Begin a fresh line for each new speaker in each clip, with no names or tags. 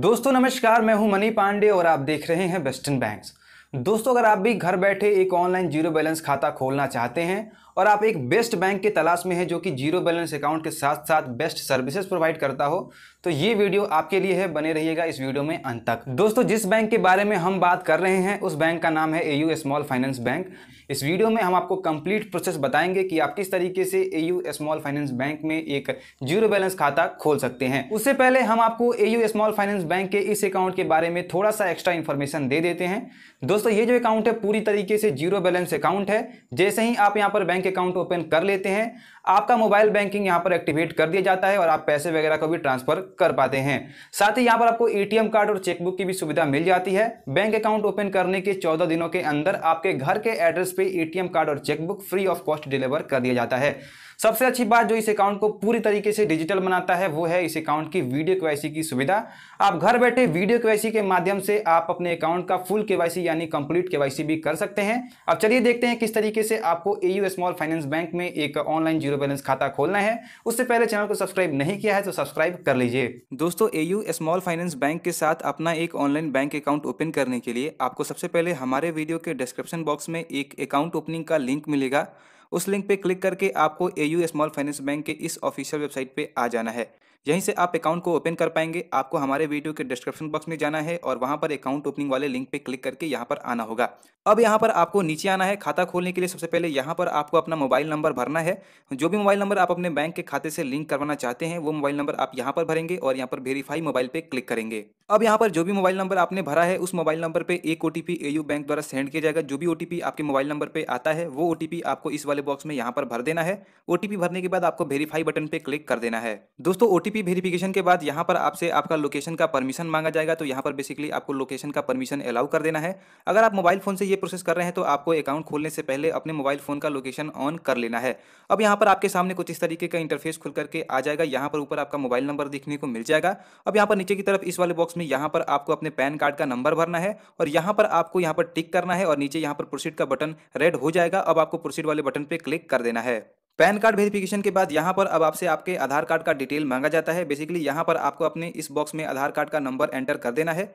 दोस्तों नमस्कार मैं हूं मनी पांडे और आप देख रहे हैं वेस्टर्न बैंक्स दोस्तों अगर आप भी घर बैठे एक ऑनलाइन जीरो बैलेंस खाता खोलना चाहते हैं और आप एक बेस्ट बैंक की तलाश में है जो कि जीरो बैलेंस अकाउंट के साथ साथ बेस्ट सर्विसेज प्रोवाइड करता हो तो ये वीडियो आपके लिए है बने रहिएगा इस वीडियो में अंत तक दोस्तों जिस बैंक के बारे में हम बात कर रहे हैं उस बैंक का नाम है ए स्मॉल फाइनेंस बैंक इस वीडियो में हम आपको कंप्लीट प्रोसेस बताएंगे कि आप किस तरीके से ए स्मॉल फाइनेंस बैंक में एक जीरो बैलेंस खाता खोल सकते हैं उससे पहले हम आपको ए स्मॉल फाइनेंस बैंक के इस अकाउंट के बारे में थोड़ा सा एक्स्ट्रा इन्फॉर्मेशन दे देते हैं दोस्तों ये जो अकाउंट है पूरी तरीके से जीरो बैलेंस अकाउंट है जैसे ही आप यहाँ पर बैंक बैंक अकाउंट ओपन कर लेते हैं आपका मोबाइल बैंकिंग यहाँ पर एक्टिवेट कर दिया जाता है और आप पैसे वगैरह को भी ट्रांसफर कर पाते हैं साथ ही यहाँ पर आपको एटीएम कार्ड और चेकबुक की भी सुविधा मिल जाती है बैंक अकाउंट ओपन करने के चौदह दिनों के अंदर आपके घर के एड्रेस पे एटीएम कार्ड और chequebook free of cost deliver कर दिया जाता है सबसे अच्छी बात जो इस अकाउंट को पूरी तरीके से डिजिटल बनाता है वो है इस अकाउंट की वीडियो केवाईसी की सुविधा आप घर बैठे वीडियो केवाईसी के माध्यम से आप अपने अकाउंट का फुल केवाईसी यानी कंप्लीट केवाईसी भी कर सकते हैं अब चलिए देखते हैं किस तरीके से आपको ए स्मॉल फाइनेंस बैंक में एक ऑनलाइन जीरो बैलेंस खाता खोलना है उससे पहले चैनल को सब्सक्राइब नहीं किया है तो सब्सक्राइब कर लीजिए दोस्तों ए स्मॉल फाइनेंस बैंक के साथ अपना एक ऑनलाइन बैंक अकाउंट ओपन करने के लिए आपको सबसे पहले हमारे वीडियो के डिस्क्रिप्शन बॉक्स में एक अकाउंट ओपनिंग का लिंक मिलेगा उस लिंक पे क्लिक करके आपको A U small finance bank के इस ऑफिशियल वेबसाइट पे आ जाना है यहीं से आप अकाउंट को ओपन कर पाएंगे आपको हमारे वीडियो के डिस्क्रिप्शन बॉक्स में जाना है और वहां पर अकाउंट ओपनिंग वाले लिंक पे क्लिक करके यहाँ पर आना होगा अब यहाँ पर आपको नीचे आना है खाता खोलने के लिए सबसे पहले यहाँ पर आपको अपना मोबाइल नंबर भरना है जो भी मोबाइल नंबर आप अपने बैंक के खाते से लिंक करवाना चाहते हैं वो मोबाइल नंबर आप यहाँ पर भरेंगे और यहाँ पर वेरीफाई मोबाइल पर क्लिक करेंगे अब यहाँ पर जो भी मोबाइल नंबर आपने भरा है उस मोबाइल नंबर पर एक ओ टी बैंक द्वारा सेंड किया जाएगा जो भी ओ आपके मोबाइल नंबर पर आता है वो ओ आपको इस वाले बॉक्स में यहाँ पर भर देना है ओ भरने के बाद आपको वेरीफाई बटन पे क्लिक कर देना है दोस्तों ओ वेरीफिकेशन के बाद यहाँ पर आपसे आपका लोकेशन का परमिशन मांगा जाएगा तो यहाँ पर बेसिकली आपको लोकेशन का परमिशन अलाउ कर देना है अगर आप मोबाइल फोन से ये प्रोसेस कर रहे हैं तो आपको अकाउंट खोलने से पहले अपने मोबाइल फोन का लोकेशन ऑन कर लेना है अब यहाँ पर आपके सामने कुछ इस तरीके का इंटरफेस खुल करके आ जाएगा यहाँ पर ऊपर आपका मोबाइल नंबर देखने को मिल जाएगा अब यहाँ पर नीचे की तरफ इस वाले बॉक्स में इसमें यहाँ पर आपको अपने पैन कार्ड का नंबर भरना है और यहाँ पर आपको यहाँ पर टिक करना है और नीचे यहाँ पर प्रोसीड का बटन रेड हो जाएगा अब आपको प्रोसीड वाले बटन पर क्लिक कर देना है पैन कार्ड वेरिफिकेशन के बाद यहाँ पर अब आपसे आपके आधार कार्ड का डिटेल मांगा जाता है बेसिकली यहाँ पर आपको अपने इस बॉक्स में आधार कार्ड का नंबर एंटर कर देना है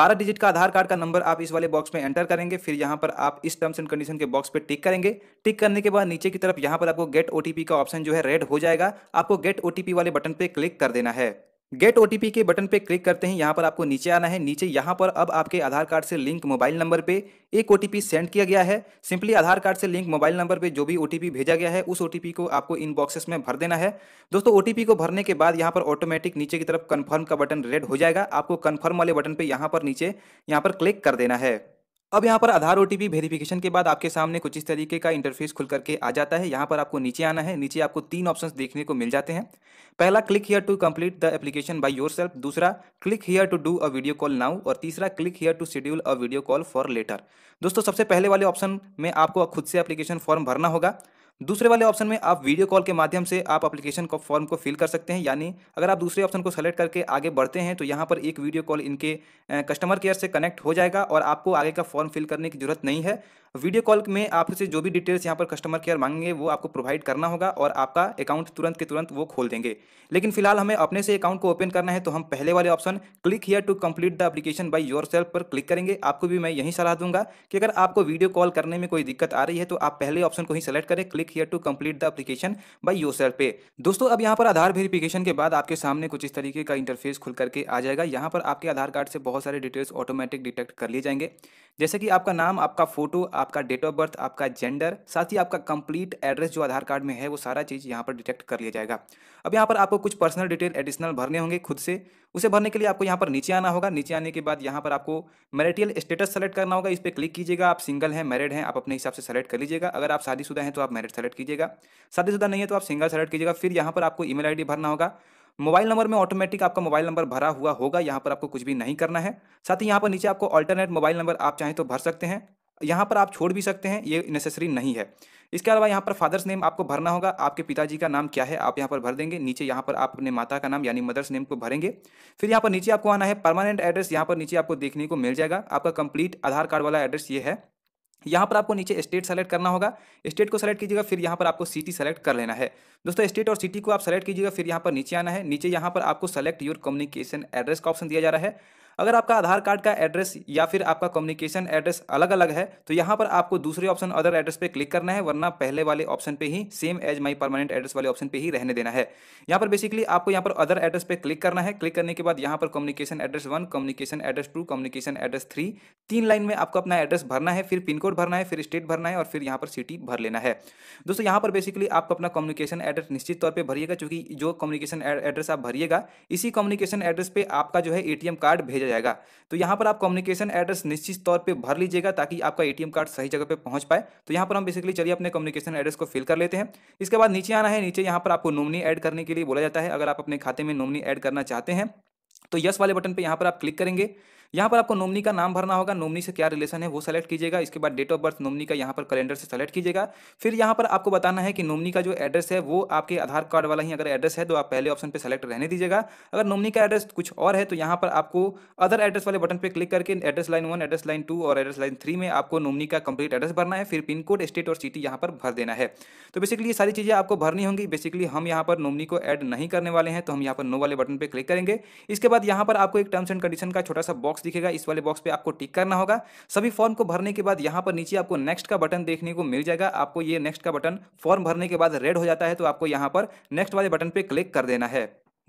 बारह डिजिट का आधार कार्ड का नंबर आप इस वाले बॉक्स में एंटर करेंगे फिर यहाँ पर आप इस टर्म्स एंड कंडीशन के बॉक्स पे टिक करेंगे टिक करने के बाद नीचे की तरफ यहाँ पर आपको गेट ओटीपी का ऑप्शन जो है रेड हो जाएगा आपको गेट ओटीपी वाले बटन पे क्लिक कर देना है गेट ओटीपी के बटन पे क्लिक करते हैं यहाँ पर आपको नीचे आना है नीचे यहाँ पर अब आपके आधार कार्ड से लिंक मोबाइल नंबर पे एक ओटीपी सेंड किया गया है सिंपली आधार कार्ड से लिंक मोबाइल नंबर पे जो भी ओटीपी भेजा गया है उस ओटीपी को आपको इन बॉक्सेस में भर देना है दोस्तों ओटीपी को भरने के बाद यहाँ पर ऑटोमेटिक नीचे की तरफ कन्फर्म का बटन रेड हो जाएगा आपको कन्फर्म वाले बटन पर यहाँ पर नीचे यहाँ पर क्लिक कर देना है अब यहाँ पर आधार ओ वेरिफिकेशन के बाद आपके सामने कुछ इस तरीके का इंटरफेस खुल करके आ जाता है यहाँ पर आपको नीचे आना है नीचे आपको तीन ऑप्शन देखने को मिल जाते हैं पहला click here to complete the application by yourself दूसरा click here to do a video call now और तीसरा click here to schedule a video call for later दोस्तों सबसे पहले वाले ऑप्शन में आपको खुद से एप्लीकेशन फॉर्म भरना होगा दूसरे वाले ऑप्शन में आप वीडियो कॉल के माध्यम से आप अप्लीकेशन को फॉर्म को फिल कर सकते हैं यानी अगर आप दूसरे ऑप्शन को सेलेक्ट करके आगे बढ़ते हैं तो यहाँ पर एक वीडियो कॉल इनके कस्टमर केयर से कनेक्ट हो जाएगा और आपको आगे का फॉर्म फिल करने की जरूरत नहीं है वीडियो कॉल में आपसे जो भी डिटेल्स यहाँ पर कस्टमर केयर मांगेंगे वो आपको प्रोवाइड करना होगा और आपका अकाउंट तुरंत के तुरंत वो खोल देंगे लेकिन फिलहाल हमें अपने से अकाउंट को ओपन करना है तो हम पहले वाले option click here to complete the application by yourself पर क्लिक करेंगे आपको भी मैं यही सलाह दूंगा कि अगर आपको वीडियो कॉल करने में कोई दिक्कत आ रही है तो आप पहले ऑप्शन को ही सेलेक्ट करें click click here to complete the application by user पे दोस्तों अब यहाँ पर आधार वेरिफिकेशन के बाद आपके सामने कुछ इस तरीके का इंटरफेस खुल करके आ जाएगा यहाँ पर आपके आधार कार्ड से बहुत सारे डिटेल्स ऑटोमेटिक डिटेक्ट कर लिए जाएंगे जैसे कि आपका नाम आपका फोटो आपका डेट ऑफ बर्थ आपका जेंडर साथ ही आपका कंप्लीट एड्रेस जो आधार कार्ड में है वो सारा चीज़ यहाँ पर डिटेक्ट कर लिया जाएगा अब यहाँ पर आपको कुछ पर्सनल डिटेल एडिशनल भरने होंगे खुद से उसे भरने के लिए आपको यहाँ पर नीचे आना होगा नीचे आने के बाद यहाँ पर आपको मेरिटियल स्टेटस सेलेक्ट करना होगा इस पर क्लिक कीजिएगा आप सिंगल हैं मैरिड हैं आप अपने हिसाब से सेलेक्ट कर लीजिएगा अगर आप शादीशुदा हैं तो आप मैरिड सेलेक्ट कीजिएगा शादीशुदा नहीं है तो आप सिंगल सेलेक्ट कीजिएगा फिर यहाँ पर आपको ईमेल मेल भरना होगा मोबाइल नंबर में ऑटोमेटिक आपका मोबाइल नंबर भरा हुआ होगा यहाँ पर आपको कुछ भी नहीं करना है साथ ही यहाँ पर नीचे आपको ऑल्टरनेट मोबाइल नंबर आप चाहें तो भर सकते हैं यहाँ पर आप छोड़ भी सकते हैं ये नेसेसरी नहीं है इसके अलावा यहाँ पर फादर्स नेम आपको भरना होगा आपके पिताजी का नाम क्या है आप यहाँ पर भर देंगे नीचे यहाँ पर आप अपने माता का नाम यानी मदर्स नेम को भरेंगे फिर यहाँ पर नीचे आपको आना है परमानेंट एड्रेस यहाँ पर नीचे आपको देखने को मिल जाएगा आपका कंप्लीट आधार कार्ड वाला एड्रेस ये है यहाँ पर आपको नीचे स्टेट सेलेक्ट करना होगा स्टेट को सेलेक्ट कीजिएगा फिर यहाँ पर आपको सिटी सेलेक्ट कर लेना है दोस्तों स्टेट और सिटी को आप सेलेक्ट कीजिएगा फिर यहाँ पर नीचे आना है नीचे यहाँ पर आपको सेलेक्ट योर कम्युनिकेशन एड्रेस का ऑप्शन दिया जा रहा है अगर आपका आधार कार्ड का एड्रेस या फिर आपका कम्युनिकेशन एड्रेस अलग अलग है तो यहाँ पर आपको दूसरे ऑप्शन अदर एड्रेस पे क्लिक करना है वरना पहले वाले ऑप्शन पे ही same as my permanent address वाले ऑप्शन पे ही रहने देना है यहाँ पर बेसिकली आपको यहाँ पर अदर एड्रेस पे क्लिक करना है क्लिक करने के बाद यहाँ पर communication address one communication address two communication address three तीन लाइन में आपको अपना एड्रेस भरना है फिर पिन कोड भरना है फिर स्टेट भरना है और फिर यहाँ पर सिटी भर लेना है दोस्तों यहाँ पर बेसिकली आपको अपना कम्युनिकेशन एड्रेस निश्चित तौर पर भरिएगा चूंकि जो कम्युनिकेशन एड्रेस आप भरिएगा इसी कम्युनिकेशन एड्रेस पर आपका जो है ए कार्ड भेज भेजा जाएगा तो यहाँ पर आप कम्युनिकेशन एड्रेस निश्चित तौर पर भर लीजिएगा ताकि आपका एटीएम कार्ड सही जगह पर पहुँच पाए तो यहाँ पर हम बेसिकली चलिए अपने कम्युनिकेशन एड्रेस को फिल कर लेते हैं इसके बाद नीचे आना है नीचे यहाँ पर आपको नोमनी ऐड करने के लिए बोला जाता है अगर आप अपने खाते में नोमनी ऐड करना चाहते हैं तो यस वाले बटन पे यहाँ पर आप क्लिक करेंगे यहाँ पर आपको नोमनी का नाम भरना होगा नोमनी से क्या रिलेशन है वो सेलेक्ट कीजिएगा इसके बाद डेट ऑफ बर्थ नोमनी का यहाँ पर कैलेंडर से सेलेक्ट कीजिएगा फिर यहाँ पर आपको बताना है कि नोमनी का जो एड्रेस है वो आपके आधार कार्ड वाला ही अगर एड्रेस है तो आप पहले ऑप्शन पर सेलेक्ट रहने दीजिएगा अगर नोमनी का एड्रेस कुछ और है तो यहाँ पर आपको अदर एड्रेस वाले बटन पर क्लिक करके address line one address line two और एड्रेस लाइन थ्री में आपको नोमनी का कंप्लीट एड्रेस भरना है फिर पिन कोड स्टेट और सिटी यहाँ पर भर देना है तो बेसिकली ये सारी चीज़ें आपको भरनी होंगी बेसिकली हम यहाँ पर नोमनी को एड नहीं करने वाले हैं तो हम यहाँ पर नो वाले बटन पर क्लिक करेंगे इसके बाद बाद यहाँ पर आपको एक टर्म्स एंड कंडीशन का छोटा सा बॉक्स दिखेगा इस वाले बॉक्स पे आपको टिक करना होगा सभी फॉर्म को भरने के बाद यहाँ पर नीचे आपको नेक्स्ट का बटन देखने को मिल जाएगा आपको ये नेक्स्ट का बटन फॉर्म भरने के बाद रेड हो जाता है तो आपको यहाँ पर नेक्स्ट वाले बटन पर क्लिक कर देना है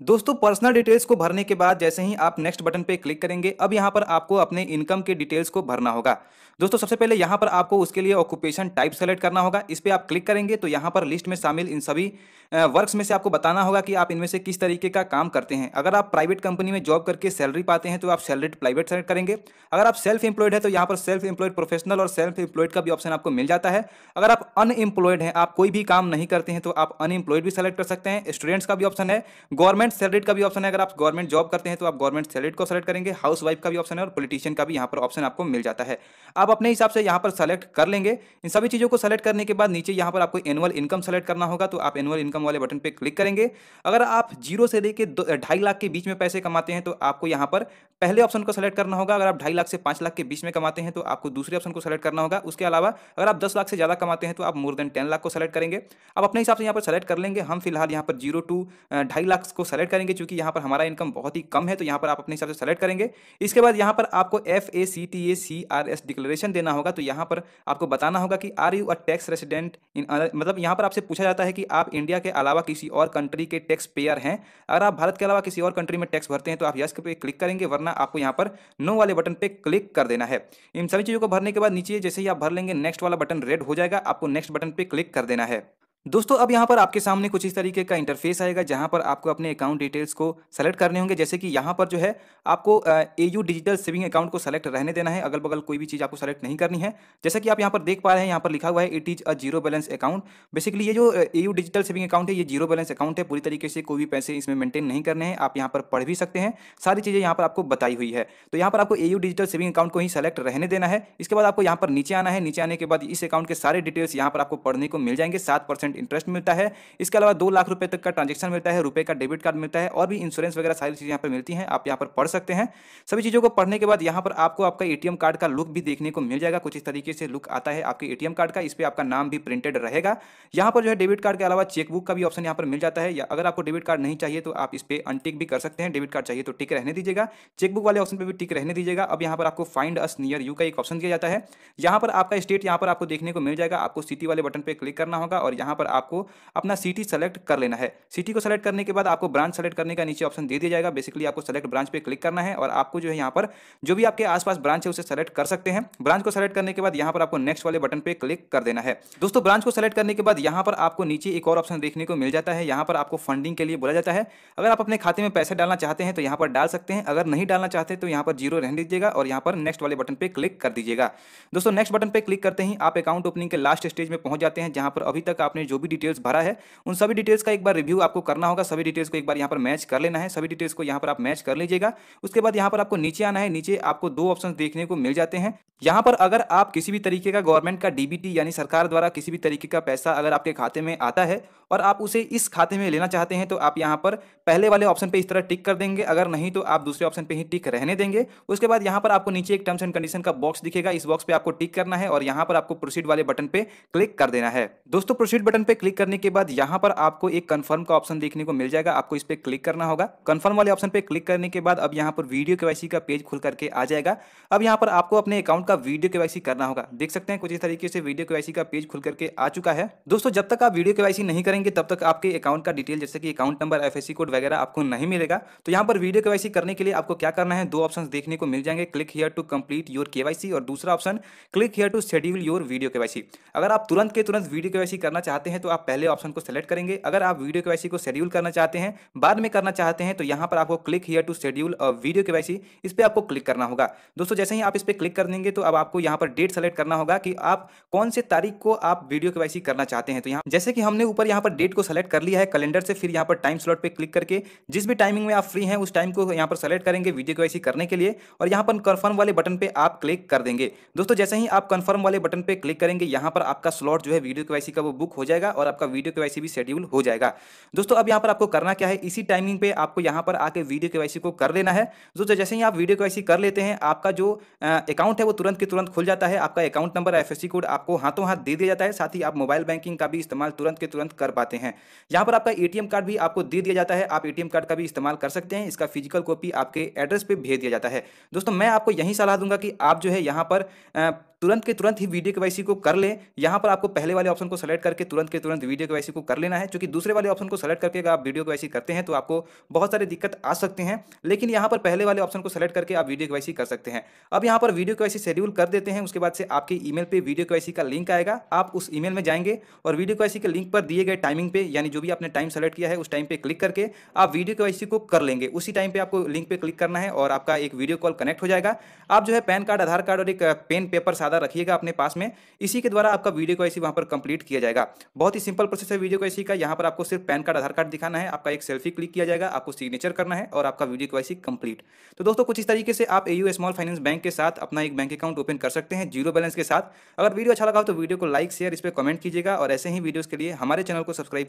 दोस्तों पर्सनल डिटेल्स को भरने के बाद जैसे ही आप नेक्स्ट बटन पे क्लिक करेंगे अब यहाँ पर आपको अपने इनकम के डिटेल्स को भरना होगा दोस्तों सबसे पहले यहाँ पर आपको उसके लिए ऑक्यूपेशन टाइप सेलेक्ट करना होगा इस पर आप क्लिक करेंगे तो यहाँ पर लिस्ट में शामिल इन सभी वर्क्स में से आपको बताना होगा कि आप इनमें से किस तरीके का काम करते हैं अगर आप प्राइवेट कंपनी में जॉब करके सैलरी पाते हैं तो आप सैलरी प्राइवेट सेलेक्ट करेंगे अगर आप सेल्फ एम्प्लॉयड है तो यहाँ पर सेल्फ एम्प्लॉयड प्रोफेशनल और सेल्फ एम्प्लॉयड का भी ऑप्शन आपको मिल जाता है अगर आप अनएम्प्लॉयड हैं आप कोई भी काम नहीं करते हैं तो आप अनएम्प्लॉयड भी सेलेक्ट कर सकते हैं स्टूडेंट्स का भी ऑप्शन है गवर्नमेंट सैलरीड का भी ऑप्शन है अगर आप गवर्नमेंट जॉब करते हैं तो आप गवर्नमेंट सैलरीड को सेलेक्ट करेंगे हाउस वाइफ का भी ऑप्शन है और पोलिटिशियन का भी यहाँ पर ऑप्शन आपको मिल जाता है आप अपने हिसाब से यहाँ पर सेलेक्ट कर लेंगे इन सभी चीज़ों को सेलेक्ट करने के बाद नीचे यहाँ पर आपको एनुअल इनकम सेलेक्ट करना होगा तो आप एनुअल इनकम इनकम वाले बटन पे क्लिक करेंगे अगर आप जीरो से लेकर ढाई लाख के बीच में पैसे कमाते हैं तो आपको यहाँ पर पहले ऑप्शन को सेलेक्ट करना होगा अगर आप ढाई लाख से पांच लाख के बीच में कमाते हैं तो आपको दूसरे ऑप्शन को सेलेक्ट करना होगा उसके अलावा अगर आप दस लाख से ज़्यादा कमाते हैं तो आप मोर देन टेन लाख को सेलेक्ट करेंगे आप अपने हिसाब से यहाँ पर सेलेक्ट कर लेंगे हम फिलहाल यहाँ पर जीरो टू ढाई लाख को सेलेक्ट करेंगे चूंकि यहाँ पर हमारा इनकम बहुत ही कम है तो यहाँ पर आप अपने हिसाब से सेलेक्ट करेंगे इसके बाद यहाँ पर आपको F A C T A C R S declaration देना होगा तो यहाँ पर आपको बताना होगा कि are you a tax resident in मतलब यहाँ पर आपसे पूछा जाता है कि आप इंडिया के अलावा किसी और कंट्री के टैक्स पेयर हैं अगर आप भारत के अलावा किसी और कंट्री में टैक्स भरते हैं तो आप यस पे क्लिक करेंगे वरना आपको यहाँ पर नो वाले बटन पे क्लिक कर देना है इन सभी चीज़ों को भरने के बाद नीचे जैसे ही आप भर लेंगे नेक्स्ट वाला बटन रेड हो जाएगा आपको नेक्स्ट बटन पे क्लिक कर देना है दोस्तों अब यहाँ पर आपके सामने कुछ इस तरीके का इंटरफेस आएगा जहाँ पर आपको अपने अकाउंट डिटेल्स को सेलेक्ट करने होंगे जैसे कि यहाँ पर जो है आपको A U digital saving account को सेलेक्ट रहने देना है अगल बगल कोई भी चीज़ आपको सेलेक्ट नहीं करनी है जैसे कि आप यहाँ पर देख पा रहे हैं यहाँ पर लिखा हुआ है it is a zero balance account basically ये जो A U digital saving account है ये जीरो बैलेंस अकाउंट है पूरी तरीके से कोई भी पैसे इसमें मेंटेन नहीं करने हैं आप यहाँ पर पढ़ भी सकते हैं सारी चीज़ें यहाँ पर आपको बताई हुई है तो यहाँ पर आपको A U digital saving account को ही सेलेक्ट रहने देना है इसके बाद आपको यहाँ पर नीचे आना है नीचे आने के बाद इस अकाउंट के सारे डिटेल्स यहाँ पर आपको पढ़ने को मिल जाएंगे सात परसेंट परसेंट इंटरेस्ट मिलता है इसके अलावा दो लाख रुपए तक का ट्रांजेक्शन मिलता है रुपए का डेबिट कार्ड मिलता है और भी इंश्योरेंस वगैरह सारी चीज़ें यहाँ पर मिलती हैं आप यहाँ पर पढ़ सकते हैं सभी चीज़ों को पढ़ने के बाद यहाँ पर आपको आपका एटीएम कार्ड का लुक भी देखने को मिल जाएगा कुछ इस तरीके से लुक आता है आपके ए कार्ड का इस पर आपका नाम भी प्रिंटेड रहेगा यहाँ पर जो है डेबिट कार्ड के अलावा चेकबुक का भी ऑप्शन यहाँ पर मिल जाता है या अगर आपको डेबिट कार्ड नहीं चाहिए तो आप इस पर अनटिक भी कर सकते हैं डेबिट कार्ड चाहिए तो टिक रहने दीजिएगा चेकबुक वाले ऑप्शन पर भी टिक रहने दीजिएगा अब यहाँ पर आपको फाइंड अस नियर यू का एक ऑप्शन दिया जाता है यहाँ पर आपका स्टेट यहाँ पर आपको देखने को मिल जाएगा आपको सिटी वाले बटन पर क्लिक करना होगा और यहाँ पर पर आपको अपना सिटी सेलेक्ट कर लेना है सिटी को सेलेक्ट करने के बाद आपको ब्रांच सेलेक्ट करने का नीचे ऑप्शन दे दिया जाएगा बेसिकली आपको सेलेक्ट ब्रांच पे क्लिक करना है और आपको जो है यहाँ पर जो भी आपके आसपास ब्रांच है उसे सेलेक्ट कर सकते हैं ब्रांच को सेलेक्ट करने के बाद यहाँ पर आपको नेक्स्ट वाले बटन पे क्लिक कर देना है दोस्तों ब्रांच को सेलेक्ट करने के बाद यहाँ पर आपको नीचे एक और ऑप्शन देखने को मिल जाता है यहाँ पर आपको फंडिंग के लिए बोला जाता है अगर आप अपने खाते में पैसे डालना चाहते हैं तो यहाँ पर डाल सकते हैं अगर नहीं डालना चाहते तो यहाँ पर जीरो रहने दीजिएगा और यहाँ पर नेक्स्ट वाले बटन पर क्लिक कर दीजिएगा दोस्तों नेक्स्ट बटन पर क्लिक करते ही आप अकाउंट ओपनिंग के लास्ट स्टेज में पहुंच जाते हैं जहां पर अभी तक आपने जो जो भी डिटेल्स भरा है उन सभी डिटेल्स का एक बार रिव्यू आपको करना होगा सभी डिटेल्स को एक बार यहाँ पर मैच कर लेना है सभी डिटेल्स को यहाँ पर आप मैच कर लीजिएगा उसके बाद यहाँ पर आपको नीचे आना है नीचे आपको दो ऑप्शन देखने को मिल जाते हैं यहाँ पर अगर आप किसी भी तरीके का गवर्नमेंट का डीबीटी यानी सरकार द्वारा किसी भी तरीके का पैसा अगर आपके खाते में आता है और आप उसे इस खाते में लेना चाहते हैं तो आप यहाँ पर पहले वाले ऑप्शन पे इस तरह टिक कर देंगे अगर नहीं तो आप दूसरे ऑप्शन पे ही टिक रहने देंगे उसके बाद यहाँ पर आपको नीचे एक टर्म्स एंड कंडीशन का बॉक्स दिखेगा इस बॉक्स पे आपको टिक करना है और यहाँ पर आपको प्रोसीड वाले बटन पे क्लिक कर देना है दोस्तों प्रोसीड बटन बटन पे क्लिक करने के बाद यहाँ पर आपको एक कंफर्म का ऑप्शन देखने को मिल जाएगा आपको इस पर क्लिक करना होगा कन्फर्म वाले ऑप्शन पे क्लिक करने के बाद अब यहाँ पर वीडियो के का पेज खुल करके आ जाएगा अब यहाँ पर आपको अपने अकाउंट का वीडियो के करना होगा देख सकते हैं कुछ इस तरीके से वीडियो के का पेज खुल करके आ चुका है दोस्तों जब तक आप वीडियो के नहीं करेंगे तब तक आपके अकाउंट का डिटेल जैसे कि अकाउंट नंबर एफ कोड वगैरह आपको नहीं मिलेगा तो यहाँ पर वीडियो के करने के लिए आपको क्या करना है दो ऑप्शन देखने को मिल जाएंगे click here to complete your के और दूसरा option click here to schedule your video के अगर आप तुरंत के तुरंत वीडियो के करना चाहते चाहते हैं तो आप पहले ऑप्शन को सेलेक्ट करेंगे अगर आप वीडियो के को शेड्यूल करना चाहते हैं बाद में करना चाहते हैं तो यहाँ पर आपको click here to schedule video के इस पर आपको क्लिक करना होगा दोस्तों जैसे ही आप इस पर क्लिक कर देंगे तो अब आपको यहाँ पर डेट सेलेक्ट करना होगा कि आप कौन से तारीख को आप वीडियो के करना चाहते हैं तो यहाँ जैसे कि हमने ऊपर यहाँ पर डेट को सेलेक्ट कर लिया है कैलेंडर से फिर यहाँ पर टाइम स्लॉट पर क्लिक करके जिस भी टाइमिंग में आप फ्री हैं उस टाइम को यहाँ पर सेलेक्ट करेंगे वीडियो के करने के लिए और यहाँ पर कन्फर्म वाले बटन पर आप क्लिक कर देंगे दोस्तों जैसे ही आप कन्फर्म वाले बटन पर क्लिक करेंगे यहाँ पर आपका स्लॉट जो है वीडियो के का वो बुक हो जाए जाएगा और आपका वीडियो के भी शेड्यूल हो जाएगा दोस्तों अब यहाँ पर आपको करना क्या है इसी टाइमिंग पे आपको यहाँ पर आके वीडियो के को कर लेना है दोस्तों जैसे ही आप वीडियो के कर लेते हैं आपका जो अकाउंट है वो तुरंत के तुरंत खुल जाता है आपका अकाउंट नंबर एफ कोड आपको हाथों हाथ दे दिया जाता है साथ ही आप मोबाइल बैंकिंग का भी इस्तेमाल तुरंत के तुरंत कर पाते हैं यहाँ पर आपका ए कार्ड भी आपको दे दिया जाता है आप ए कार्ड का भी इस्तेमाल कर सकते हैं इसका फिजिकल कॉपी आपके एड्रेस पर भेज दिया जाता है दोस्तों मैं आपको यही सलाह दूंगा कि आप जो है यहाँ पर तुरंत के तुरंत ही वीडियो के को कर लें यहां पर आपको पहले वाले ऑप्शन को सेलेक्ट करके तुरंत के तुरंत वीडियो के को कर लेना है क्योंकि दूसरे वाले ऑप्शन को सेलेक्ट करके अगर आप वीडियो के करते हैं तो आपको बहुत सारी दिक्कत आ सकते हैं लेकिन यहां पर पहले वाले ऑप्शन को सेलेक्ट करके आप वीडियो के कर सकते हैं अब यहां पर वीडियो के शेड्यूल कर देते हैं उसके बाद से आपके ई मेल वीडियो के का लिंक आएगा आप उस ई में जाएंगे और वीडियो के के लिंक पर दिए गए टाइमिंग पे यानी जो भी आपने टाइम सेलेक्ट किया है उस टाइम पर क्लिक करके आप वीडियो के को कर लेंगे उसी टाइम पर आपको लिंक पर क्लिक करना है और आपका एक वीडियो कॉल कनेक्ट हो जाएगा आप जो है पैन कार्ड आधार कार्ड और एक पेन पेपर साधन ज़्यादा रखिएगा अपने पास में इसी के द्वारा आपका वीडियो को ऐसी वहाँ पर कंप्लीट किया जाएगा बहुत ही सिंपल प्रोसेस है वीडियो को ऐसी का यहाँ पर आपको सिर्फ पैन कार्ड आधार कार्ड दिखाना है आपका एक सेल्फी क्लिक किया जाएगा आपको सिग्नेचर करना है और आपका वीडियो को ऐसी कंप्लीट तो दोस्तों कुछ इस तरीके से आप ए स्मॉल फाइनेंस बैंक के साथ अपना एक बैंक अकाउंट ओपन कर सकते हैं जीरो बैलेंस के साथ अगर वीडियो अच्छा लगा तो वीडियो को लाइक शेयर इस पर कमेंट कीजिएगा और ऐसे ही वीडियोज़ के लिए हमारे चैनल को सब्सक्राइब